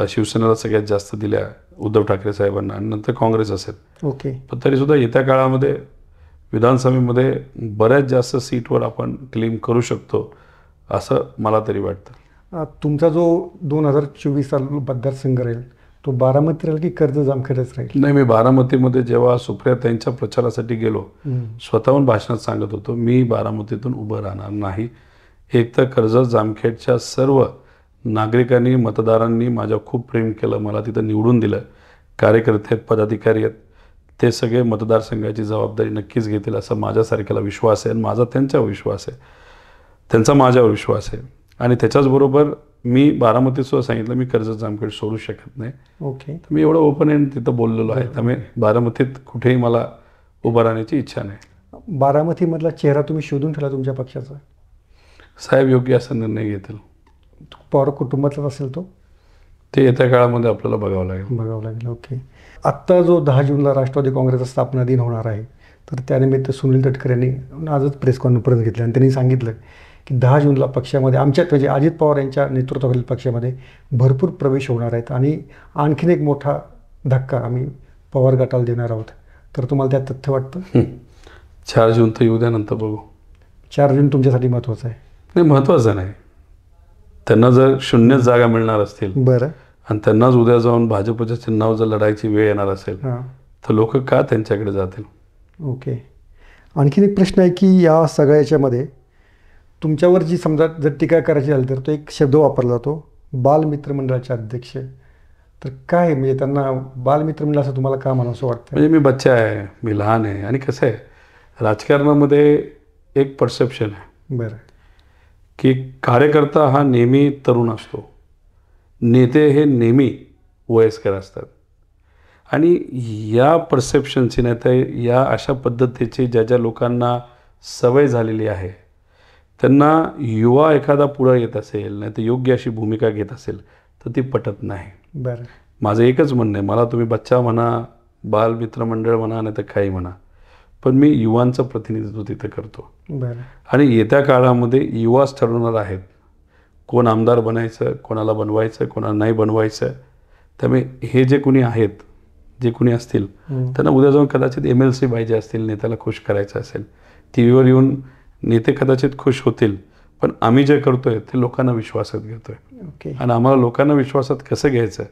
शिवसेनेला सगळ्यात जास्त दिल्या उद्धव ठाकरे साहेबांना आणि नंतर काँग्रेस असेल ओके तरी सुद्धा येत्या काळामध्ये विधानसभेमध्ये बऱ्याच जास्त सीटवर आपण क्लेम करू शकतो असं मला तरी वाटतं तुमचा जो दोन हजार चोवीस साल मतदारसंघ राहील तो बारामती राहील की कर्ज जामखेडच राहील नाही मी बारामतीमध्ये जेव्हा सुप्रिया त्यांच्या प्रचारासाठी गेलो स्वतःहून भाषणात सांगत होतो मी बारामतीतून उभं राहणार नाही एक तर कर्ज जामखेडच्या सर्व नागरिकांनी मतदारांनी माझ्या खूप प्रेम केलं मला तिथं निवडून दिलं कार्यकर्ते पदाधिकारी आहेत ते सगळे मतदारसंघाची जबाबदारी नक्कीच घेतील असा माझ्यासारख्याला विश्वास आहे आणि माझा त्यांच्यावर विश्वास आहे त्यांचा माझ्यावर विश्वास आहे आणि त्याच्याचबरोबर मी बारामतीत सांगितलं मी कर्ज जामखेड सोडू शकत नाही ओके okay. मी एवढं ओपन एंड तिथं बोललेलो आहे त्यामुळे बारामतीत कुठेही मला उभं राहण्याची इच्छा नाही बारामतीमधला चेहरा तुम्ही शोधून ठेवला तुमच्या पक्षाचा साहेब योग्य असा निर्णय घेतील पॉवर कुटुंबातलाच असेल तो ते येत्या काळामध्ये आपल्याला बघावं लागेल बघावं लागेल ओके आत्ता जो दहा जूनला राष्ट्रवादी काँग्रेसचा स्थापना दिन होणार आहे तर त्यानिमित्त सुनील तटकर यांनी आजच प्रेस कॉन्फरन्स घेतली आणि त्यांनी सांगितलं की दहा जूनला पक्षामध्ये आमच्यात म्हणजे अजित पवार यांच्या नेतृत्वाखालील पक्षामध्ये भरपूर प्रवेश होणार आहेत आणि आणखीन एक मोठा धक्का आम्ही पवार गटाला देणार आहोत तर तुम्हाला त्यात तथ्य वाटतं चार जून तर येऊ द्यानंतर बघू चार जून तुमच्यासाठी महत्त्वाचं आहे नाही महत्त्वाचं नाही त्यांना जर शून्य जागा मिळणार असतील बरं आणि त्यांनाच उद्या जाऊन भाजपच्या चिन्हावर जर लढायची वेळ येणार असेल तर लोक का त्यांच्याकडे जातील ओके आणखीन एक प्रश्न आहे की या सगळ्या याच्यामध्ये तुमच्यावर जी समजा जर टीका करायची झाली तर तो एक शब्द वापरला जातो बालमित्र मंडळाचे अध्यक्ष तर काय म्हणजे त्यांना बालमित्र मंडळ असं तुम्हाला का म्हणावं असं वाटतं म्हणजे मी बच्चा आहे मी लहान आहे आणि कसं आहे राजकारणामध्ये एक परसेप्शन आहे बरं की कार्यकर्ता हा नेहमी तरुण असतो नेते हे नेहमी वयस्कर असतात आणि या परसेप्शनची नाही तर या अशा पद्धतीची ज्या ज्या लोकांना सवय झालेली आहे त्यांना युवा एखादा पुढं येत असेल नाही तर योग्य अशी भूमिका घेत असेल तर ती पटत नाही बरं माझं एकच म्हणणं आहे मला तुम्ही बच्चा म्हणा बालमित्र मंडळ म्हणा नाही तर काही म्हणा पण मी युवांचं प्रतिनिधित्व तिथं करतो आणि येत्या काळामध्ये युवाच ठरवणार आहेत कोण आमदार बनायचं कोणाला बनवायचं कोणाला नाही बनवायचं त्यामुळे हे जे कोणी आहेत जे कोणी असतील त्यांना उद्या जाऊन कदाचित एम एल सी पाहिजे असतील नेत्याला खुश करायचं असेल टी व्हीवर येऊन नेते कदाचित खुश होतील पण आम्ही जे करतोय ते लोकांना विश्वासात घेतोय आणि आम्हाला लोकांना विश्वासात कसं घ्यायचं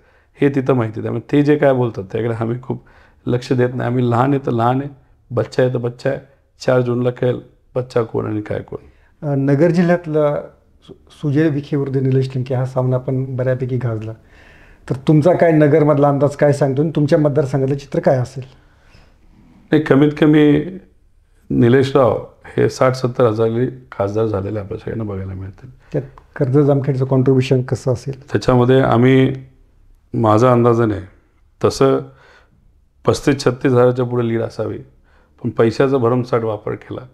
हे तिथं माहिती त्यामुळे ते जे काय बोलतात त्याकडे आम्ही खूप लक्ष देत नाही आम्ही लहान आहे तर लहान आहे बच्चा आहे तर बच्चा आहे चार जूनला कळेल बच्चा कोण आणि काय कोण नगर जिल्ह्यातलं सु सुजय विखेवर निलेश लिंके हा सामना पण बऱ्यापैकी गाजला तर तुमचा काय नगरमधला अंदाज काय सांगतो तुमच्या मतदारसंघातलं चित्र काय असेल नाही कमीत कमी निलेशराव हे साठ सत्तर हजार खासदार झालेले आपल्या सगळ्यांना बघायला मिळतील त्यात कर्ज जामखेडचं कॉन्ट्रीब्युशन कसं असेल त्याच्यामध्ये आम्ही माझा अंदाजाने तसं पस्तीस छत्तीस हजाराच्या पुढे लीड असावी पण पैशाचा भरमसाठ वापर केला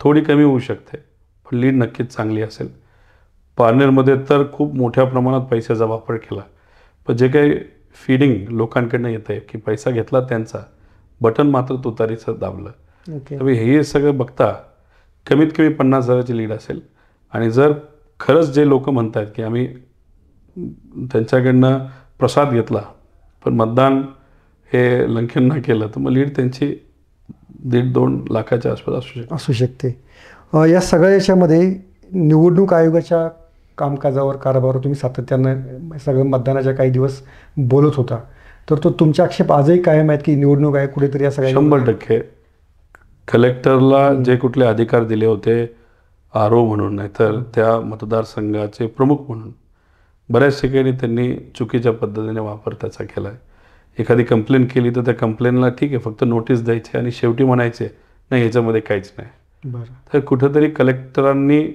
थोडी कमी होऊ शकते पण लीड नक्कीच चांगली असेल पारनेरमध्ये तर खूप मोठ्या प्रमाणात पैशाचा वापर केला पण जे काही फीडिंग लोकांकडनं येत आहे की पैसा घेतला त्यांचा बटन मात्र तुतारीचं दाबलं okay. हे सगळं बघता कमीत कमी पन्नास हजाराची लीड असेल आणि जर खरंच जे लोक म्हणत आहेत की आम्ही त्यांच्याकडनं प्रसाद घेतला पण मतदान हे लंकेंना केलं तर मग लीड त्यांची दीड दोन लाखाच्या आसपास असू शकते असू शकते या सगळ्या याच्यामध्ये निवडणूक आयोगाच्या कामकाजावर कारभारावर तुम्ही सातत्यानं सगळं मतदानाच्या काही दिवस बोलत होता तर तो तुमच्या आक्षेप आजही कायम आहेत की निवडणूक आहे कुठेतरी या सगळ्या शंभर टक्के कलेक्टरला जे कुठले अधिकार दिले होते आरो ओ म्हणून नाहीतर त्या मतदारसंघाचे प्रमुख म्हणून बऱ्याच ठिकाणी त्यांनी चुकीच्या पद्धतीने वापर त्याचा केला आहे एखादी कंप्लेन केली तर त्या कंप्लेनला ठीक आहे फक्त नोटीस द्यायची आणि शेवटी म्हणायचे नाही याच्यामध्ये काहीच नाही तर कुठेतरी कलेक्टरांनी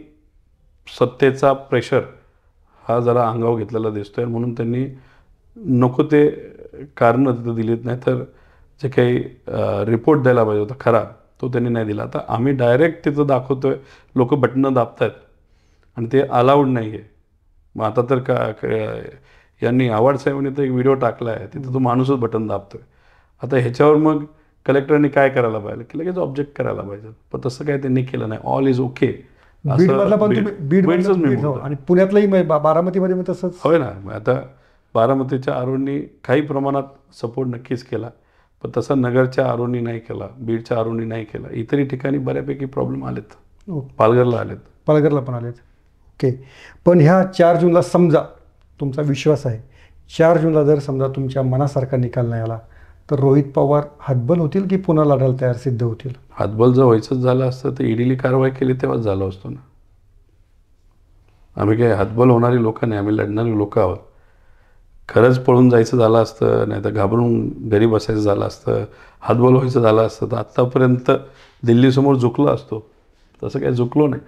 सत्तेचा प्रेशर हा जरा अंगावर घेतलेला दिसतो आहे म्हणून त्यांनी नको ते कारणं तिथं दिलीत नाही तर जे काही रिपोर्ट द्यायला पाहिजे होता खरा तो त्यांनी नाही दिला आता आम्ही डायरेक्ट तिथं दाखवतो आहे लोक बटनं दाबत आहेत आणि ते अलाउड नाही आहे मग आता तर का यांनी आवाड साहेबांनी तर एक व्हिडिओ टाकला आहे तिथं तो माणूसच बटन दाबतो आहे आता ह्याच्यावर मग कलेक्टरांनी काय करायला पाहिजे की लगेच ऑब्जेक्ट करायला पाहिजे पण तसं काय त्यांनी केलं नाही ऑल इज ओके बीडला पण बीड हो, आणि पुण्यातलंही बारामतीमध्ये मी तसंच होय ना आता बारामतीच्या अरुणनी काही प्रमाणात सपोर्ट नक्कीच केला पण तसा नगरच्या आरोणी नाही केला बीडच्या आरोणी नाही केला इतरही ठिकाणी बऱ्यापैकी प्रॉब्लेम आलेत हो. पालघरला आलेत पालघरला पण आलेत ओके पण ह्या चार जूनला समजा तुमचा विश्वास आहे चार जूनला जर समजा तुमच्या मनासारखा निकाल नाही आला तर रोहित पवार हातबल होतील की पुन्हा लढायला तयार सिद्ध होतील हातबल जर व्हायचंच झालं असतं तर ईडीली कारवाई केली तेव्हाच झालं असतो ना आम्ही काय हातबल होणारी लोक नाही आम्ही लढणारी लोक आहोत खरंच पळून जायचं झालं असतं नाही तर घाबरून घरी बसायचं झालं असतं हातबल व्हायचं झालं असतं तर आत्तापर्यंत दिल्लीसमोर झुकलो असतो तसं काही झुकलो नाही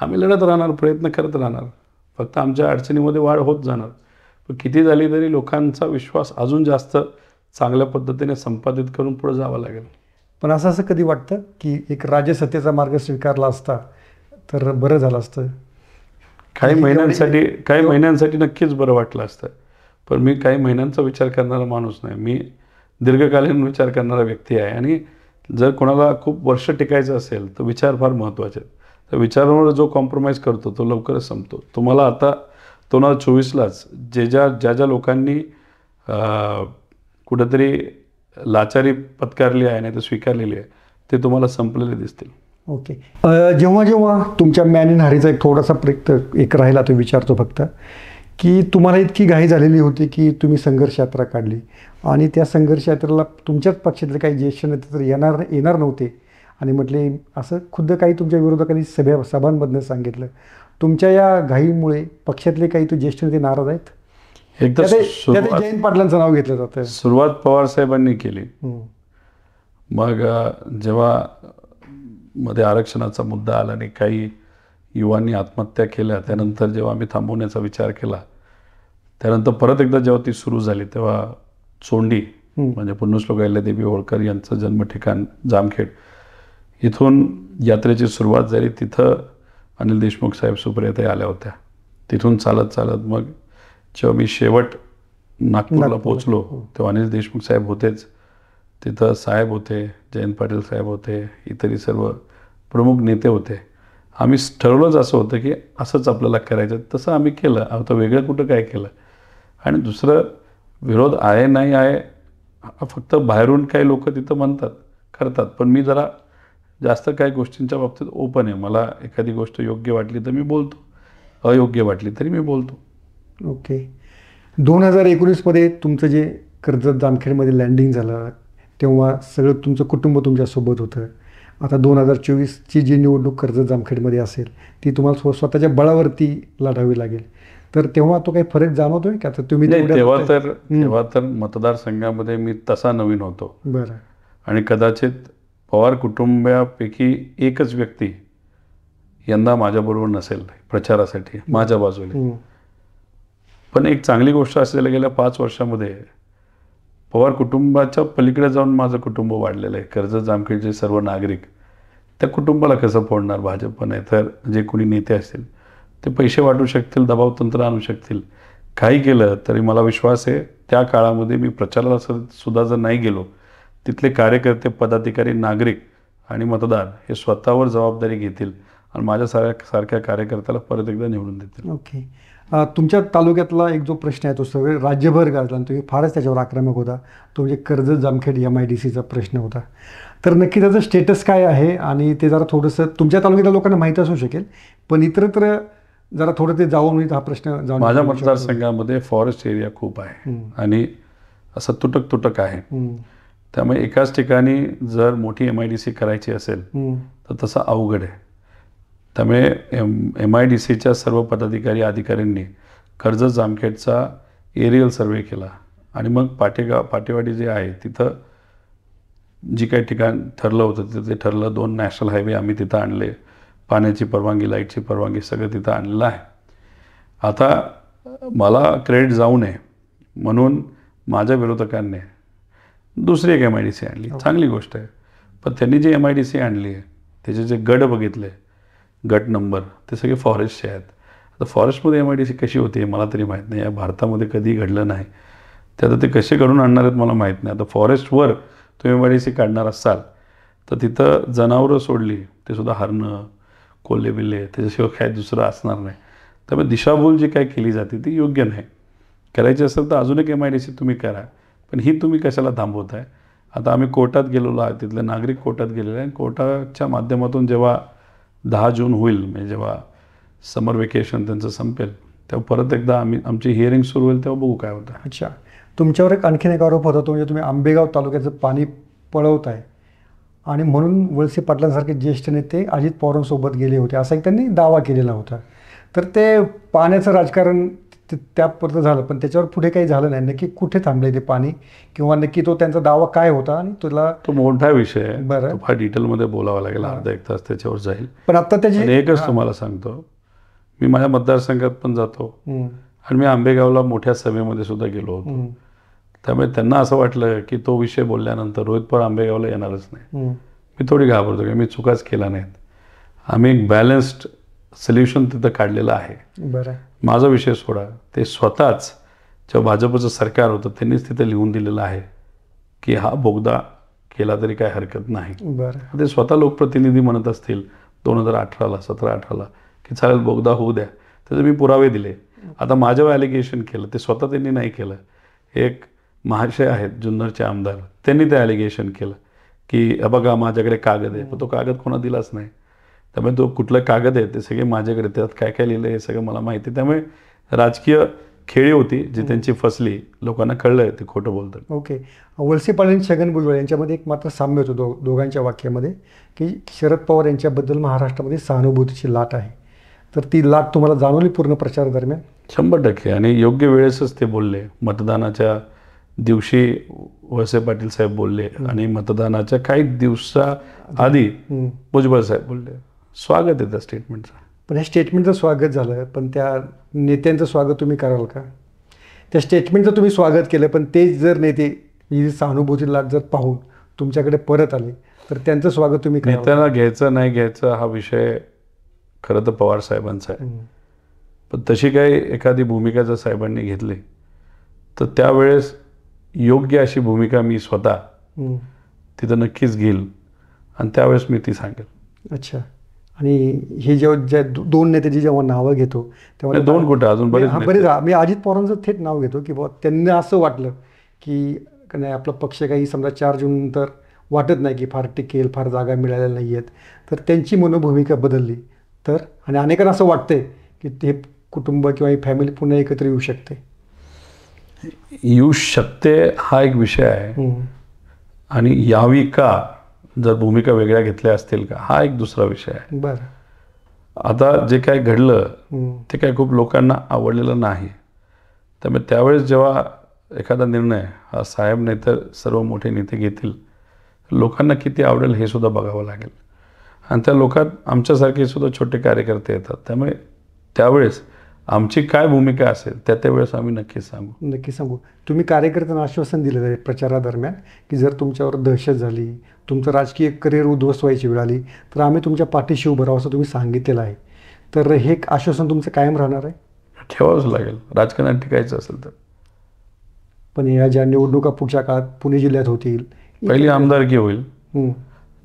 आम्ही लढत राहणार प्रयत्न करत राहणार फक्त आमच्या अडचणीमध्ये वाढ होत जाणार पण किती झाली तरी लोकांचा विश्वास अजून जास्त चांगल्या पद्धतीने संपादित करून पुढे जावं लागेल पण असं असं कधी वाटतं की एक राजसत्तेचा मार्ग स्वीकारला असता तर बरं झालं असतं काही म्हणजे महिन्यांसाठी काही महिन्यांसाठी नक्कीच बरं वाटलं असतं पण मी काही महिन्यांचा विचार करणारा माणूस नाही मी दीर्घकालीन विचार करणारा व्यक्ती आहे आणि जर कोणाला खूप वर्ष टिकायचं असेल तर विचार फार महत्त्वाचे आहेत तर विचारांवर जो कॉम्प्रोमाइज करतो तो लवकरच संपतो तुम्हाला आता दोन हजार चोवीसलाच जे ज्या ज्या ज्या लोकांनी कुठंतरी लाचारी पत्कारली आहे नाही तर स्वीकारलेली आहे ते तुम्हाला संपलेले दिसतील ओके जेव्हा जेव्हा तुमच्या मॅन इन हारीचा एक थोडासा प्रयत्न एक राहिला तो विचारतो फक्त की तुम्हाला इतकी घाई झालेली होती की तुम्ही संघर्ष यात्रा काढली आणि त्या संघर्ष यात्रेला तुमच्याच पक्षातले काही ज्येष्ठ नेते तर येणार येणार नव्हते आणि म्हटले असं खुद्द काही तुमच्या विरोधकांनी सभ्या सभांमधनं सांगितलं तुमच्या या घाईमुळे पक्षातले काही तो ज्येष्ठ नेते नाराज आहेत एकदा पाटलांचं नाव घेतलं जातं सुरुवात पवार साहेबांनी केली मग जेव्हा मध्ये आरक्षणाचा मुद्दा आला आणि काही युवांनी आत्महत्या केल्या त्यानंतर जेव्हा आम्ही थांबवण्याचा विचार केला त्यानंतर परत एकदा जेव्हा ती सुरू झाली तेव्हा चोंडी म्हणजे पुण्यश्लोक देवी होळकर यांचं जन्म ठिकाण जामखेड इथून यात्रेची सुरुवात झाली तिथं अनिल देशमुख साहेब ते आल्या होत्या तिथून चालत चालत मग जेव्हा मी शेवट नागपूरला पोचलो हो. तेव्हा अनिल देशमुख साहेब होतेच तिथं साहेब होते जयंत पाटील साहेब होते इतरही सर्व प्रमुख नेते होते आम्ही ठरवलंच असं होतं की असंच आपल्याला करायचं तसं आम्ही केलं आता वेगळं कुठं काय केलं आणि दुसरं विरोध आहे नाही आहे फक्त बाहेरून काही लोक तिथं म्हणतात करतात पण मी जरा जास्त काही गोष्टींच्या बाबतीत ओपन आहे मला एखादी गोष्ट योग्य वाटली तर मी बोलतो अयोग्य वाटली तरी मी बोलतो ओके दोन हजार एकोणीसमध्ये तुमचं जे कर्जत जामखेडमध्ये लँडिंग झालं तेव्हा सगळं तुमचं कुटुंब तुमच्यासोबत होतं आता दोन हजार चोवीसची जी निवडणूक कर्जत जामखेडमध्ये असेल ती तुम्हाला स्वतःच्या बळावरती लढावी लागेल तर तेव्हा तो काही फरक जाणवतोय का तर तुम्ही तेव्हा तर तेव्हा तर मतदारसंघामध्ये मी तसा नवीन होतो बरं आणि कदाचित पवार कुटुंबापैकी एकच व्यक्ती यंदा माझ्याबरोबर नसेल प्रचारासाठी माझ्या बाजूला पण एक चांगली गोष्ट असलेल्या गेल्या पाच वर्षामध्ये पवार कुटुंबाच्या पलीकडे जाऊन माझं कुटुंब वाढलेलं आहे कर्ज जामखेडचे सर्व नागरिक त्या कुटुंबाला कसं फोडणार भाजपने तर जे कोणी नेते असतील ते पैसे वाटू शकतील दबाव तंत्र आणू शकतील काही केलं तरी मला विश्वास आहे त्या काळामध्ये मी प्रचाराला सुद्धा जर नाही गेलो तिथले कार्यकर्ते पदाधिकारी नागरिक आणि मतदार हे स्वतःवर जबाबदारी घेतील आणि माझ्या सार्या सारख्या कार्यकर्त्याला परत एकदा निवडून देतील ओके तुमच्या तालुक्यातला एक जो प्रश्न आहे तो सगळे राज्यभर गाजला आणि तुम्ही फारच त्याच्यावर आक्रमक होता तो म्हणजे कर्ज जामखेड एम आय डी सीचा प्रश्न होता तर नक्की त्याचं स्टेटस काय आहे आणि ते जरा थोडंसं तुमच्या तालुक्यातल्या लोकांना माहीत असू शकेल पण इतरत्र जरा थोडं ते जाऊन म्हणजे हा प्रश्न जाऊन माझ्या मतदारसंघामध्ये फॉरेस्ट एरिया खूप आहे आणि असं तुटक तुटक आहे त्यामुळे एकाच ठिकाणी जर मोठी एम आय डी सी करायची असेल तर तसं अवघड आहे त्यामुळे एम एम आय डी सीच्या सर्व पदाधिकारी अधिकाऱ्यांनी कर्जत जामखेडचा एरियल सर्वे केला आणि मग पाटेगाव पाटेवाडी जे आहे तिथं जी काही ठिकाण ठरलं होतं तिथं ते ठरलं दोन नॅशनल हायवे आम्ही तिथं आणले पाण्याची परवानगी लाईटची परवानगी सगळं तिथं आणलेलं आहे आता मला क्रेडिट जाऊ नये म्हणून माझ्या विरोधकांनी दुसरी एक एम आय डी सी आणली चांगली गोष्ट आहे पण त्यांनी G M I D C आणली आहे त्याचे जे गड बघितले गट नंबर ते सगळे फॉरेस्टचे आहेत आता फॉरेस्टमध्ये एम आय डी सी कशी होती मला तरी माहीत नाही या भारतामध्ये कधी घडलं नाही ते आता ते कसे घडून आणणार आहेत मला माहीत नाही आता फॉरेस्टवर तुम्ही एम आय डी सी काढणार असाल तर तिथं जनावरं सोडली ते सुद्धा हरणं कोल्हे बिल्ले त्याच्याशिवाय काय दुसरं असणार नाही त्यामुळे दिशाभूल जी काय केली जाते ती योग्य नाही करायची असेल तर अजून एक एम आय डी सी तुम्ही करा पण ही तुम्ही कशाला थांबवत आहे आता आम्ही कोर्टात गेलेलो आहे तिथले नागरिक कोर्टात गेलेले आहे कोर्टाच्या माध्यमातून जेव्हा दहा जून होईल म्हणजे जेव्हा समर वेकेशन त्यांचं संपेल तेव्हा परत एकदा आम्ही आमची हिअरिंग सुरू होईल तेव्हा बघू काय होतं अच्छा तुमच्यावर एक आणखीन एक आरोप होता तो म्हणजे तुम्ही आंबेगाव तालुक्याचं पाणी पळवत आहे आणि म्हणून वळसे पाटलांसारखे ज्येष्ठ नेते अजित पवारांसोबत गेले होते असा एक त्यांनी दावा केलेला होता तर ते पाण्याचं राजकारण ते त्यापर्यंत झालं पण त्याच्यावर पुढे काही झालं नाही नक्की कुठे थांबले ते पाणी किंवा नक्की तो त्यांचा दावा काय होता आणि तुला तो मोठा विषय आहे बरं फार डिटेलमध्ये बोलावा लागेल अर्धा एक तास त्याच्यावर जाईल पण आता त्याची एकच तुम्हाला सांगतो मी माझ्या मतदारसंघात पण जातो आणि मी आंबेगावला मोठ्या सभेमध्ये सुद्धा गेलो होतो त्यामुळे त्यांना असं वाटलं की तो विषय बोलल्यानंतर रोहित पवार आंबेगावला येणारच नाही मी थोडी घाबरतो की मी चुकाच केला नाहीत आम्ही एक बॅलन्स्ड सोल्युशन तिथं काढलेलं आहे बरं माझा विषय सोडा ते स्वतःच जेव्हा भाजपचं सरकार होतं त्यांनीच तिथे लिहून दिलेलं आहे की हा बोगदा केला तरी काय हरकत नाही बरं ते स्वतः लोकप्रतिनिधी म्हणत असतील दोन हजार अठराला सतरा अठराला की चालेल बोगदा होऊ द्या त्याचे मी पुरावे दिले आता माझ्यावर ॲलिगेशन केलं ते स्वतः त्यांनी नाही केलं एक महाशय आहेत जुन्नरचे आमदार त्यांनी ते ॲलिगेशन केलं की बघा माझ्याकडे कागद आहे पण तो कागद कोणा दिलाच नाही त्यामुळे तो कुठलं कागद आहे ते सगळे माझ्याकडे त्यात काय काय लिहिलं हे सगळं मला माहिती आहे त्यामुळे राजकीय खेळी होती जी त्यांची फसली लोकांना कळलं ते खोटं बोलतात ओके वलसे आणि छगन भुजबळ यांच्यामध्ये एक मात्र साम्य होतं दो दोघांच्या वाक्यामध्ये की शरद पवार यांच्याबद्दल महाराष्ट्रामध्ये सहानुभूतीची लाट आहे तर ती लाट तुम्हाला जाणवली पूर्ण प्रचार दरम्यान शंभर टक्के आणि योग्य वेळेसच ते बोलले मतदानाच्या दिवशी वळसे पाटील साहेब बोलले आणि मतदानाच्या काही दिवसा आधी भुजबळ साहेब बोलले स्वागत आहे त्या स्टेटमेंटचं पण ह्या स्टेटमेंटचं स्वागत झालं पण त्या नेत्यांचं स्वागत तुम्ही कराल का त्या स्टेटमेंटचं तुम्ही स्वागत केलं पण तेच जर नेते सहानुभूतीला जर पाहून तुमच्याकडे परत आले तर त्यांचं स्वागत तुम्ही नेत्यांना घ्यायचं नाही घ्यायचं हा विषय खरं तर पवार साहेबांचा आहे पण तशी काही एखादी भूमिका जर साहेबांनी घेतली तर त्यावेळेस योग्य अशी भूमिका मी स्वतः तिथं नक्कीच घेईल आणि त्यावेळेस मी ती सांगेल अच्छा आणि हे जेव्हा ज्या दोन नेत्याची जेव्हा नावं घेतो तेव्हा दोन कुठं अजून बरेच बरे मी अजित पवारांचं थेट नाव घेतो की बाबा त्यांना असं वाटलं की नाही आपला पक्ष काही समजा चार जून तर वाटत नाही की फार टिकेल फार जागा मिळाल्या नाही आहेत तर त्यांची मनोभूमिका बदलली तर आणि अनेकांना असं वाटतंय की ते कुटुंब किंवा ही फॅमिली पुन्हा एकत्र येऊ शकते येऊ शकते हा एक विषय आहे आणि यावी का जर भूमिका वेगळ्या घेतल्या असतील का हा एक दुसरा विषय आहे बरं आता जे काय घडलं ते काय खूप लोकांना आवडलेलं नाही त्यामुळे त्यावेळेस जेव्हा एखादा निर्णय हा साहेब तर सर्व मोठे नेते घेतील लोकांना किती आवडेल हे सुद्धा बघावं लागेल आणि त्या लोकात आमच्यासारखे सुद्धा छोटे कार्यकर्ते येतात त्यामुळे त्यावेळेस आमची काय भूमिका असेल त्या त्यावेळेस आम्ही नक्की सांगू नक्की सांगू तुम्ही कार्यकर्त्यांना आश्वासन दिलं प्रचारादरम्यान की जर तुमच्यावर दहशत झाली तुमचं राजकीय करिअर उद्ध्वस्त व्हायची वेळ आली तर आम्ही तुमच्या पाठीशी उभं राहू असं तुम्ही सांगितलेलं आहे तर हे आश्वासन तुमचं कायम राहणार आहे ठेवावंच लागेल राजकारणात टिकायचं असेल तर पण या ज्या निवडणुका पुढच्या काळात पुणे जिल्ह्यात होतील पहिली आमदारकी होईल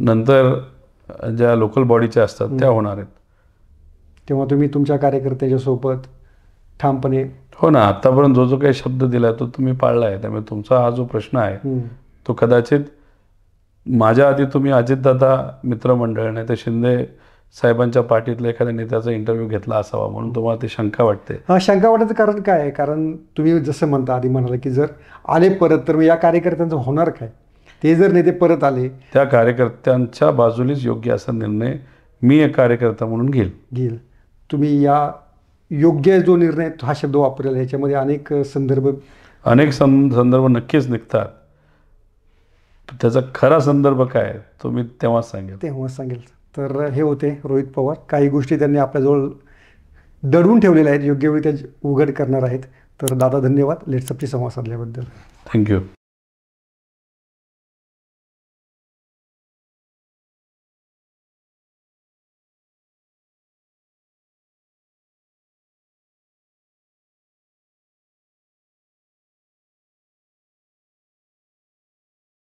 नंतर ज्या लोकल बॉडीच्या असतात त्या होणार आहेत तेव्हा तुम्ही तुमच्या कार्यकर्त्याच्या सोबत ठामपणे हो ना आतापर्यंत जो जो काही शब्द दिला तो तुम्ही पाळला आहे त्यामुळे तुमचा हा जो प्रश्न आहे तो कदाचित माझ्या आधी तुम्ही अजितदादा मित्रमंडळ ते शिंदे साहेबांच्या पाठीतल्या एखाद्या नेत्याचा इंटरव्ह्यू घेतला असावा म्हणून तुम्हाला ती शंका वाटते हा शंका वाटायचं कारण काय आहे कारण तुम्ही जसं म्हणता आधी म्हणाला की जर आले परत तर या कार्यकर्त्यांचं होणार काय ते जर नेते परत आले त्या कार्यकर्त्यांच्या बाजूनेच योग्य असा निर्णय मी एक कार्यकर्ता म्हणून घेईल घेईल तुम्ही या योग्य जो निर्णय हा शब्द वापरेल ह्याच्यामध्ये अनेक संदर्भ अनेक संदर्भ नक्कीच निघतात त्याचा खरा संदर्भ काय तो मी तेव्हा सांगेल तेव्हा सांगेल तर हे होते रोहित पवार काही गोष्टी त्यांनी आपल्याजवळ दडवून ठेवलेल्या आहेत योग्य वेळी त्या उघड करणार आहेत तर दादा धन्यवाद लेट्सअपची संवाद साधल्याबद्दल थँक्यू